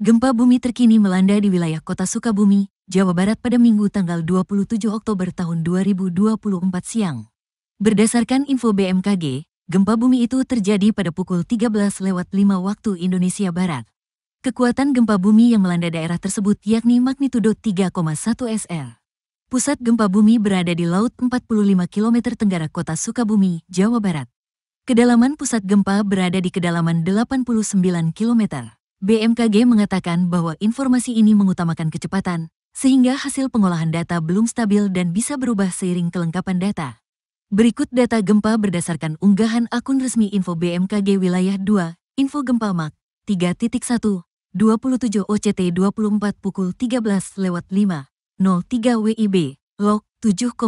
Gempa bumi terkini melanda di wilayah kota Sukabumi, Jawa Barat pada Minggu tanggal 27 Oktober tahun 2024 siang. Berdasarkan info BMKG, gempa bumi itu terjadi pada pukul 13 lewat 5 waktu Indonesia Barat. Kekuatan gempa bumi yang melanda daerah tersebut yakni magnitudo 3,1 SL. Pusat gempa bumi berada di laut 45 km tenggara kota Sukabumi, Jawa Barat. Kedalaman pusat gempa berada di kedalaman 89 km. BMKG mengatakan bahwa informasi ini mengutamakan kecepatan, sehingga hasil pengolahan data belum stabil dan bisa berubah seiring kelengkapan data. Berikut data gempa berdasarkan unggahan akun resmi info BMKG wilayah 2, info gempa mak 3.1, 27 OCT 24 pukul 13 lewat 5, 03 WIB, log 7,26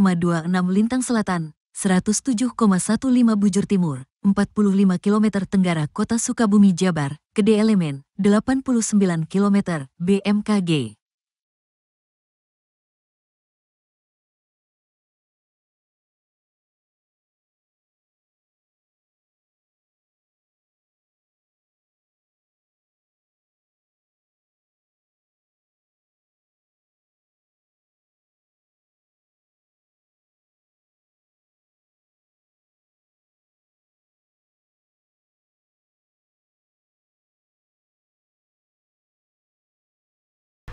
lintang selatan, 107,15 Bujur Timur, 45 km Tenggara Kota Sukabumi Jabar, D Elemen, 89 km, BMKG.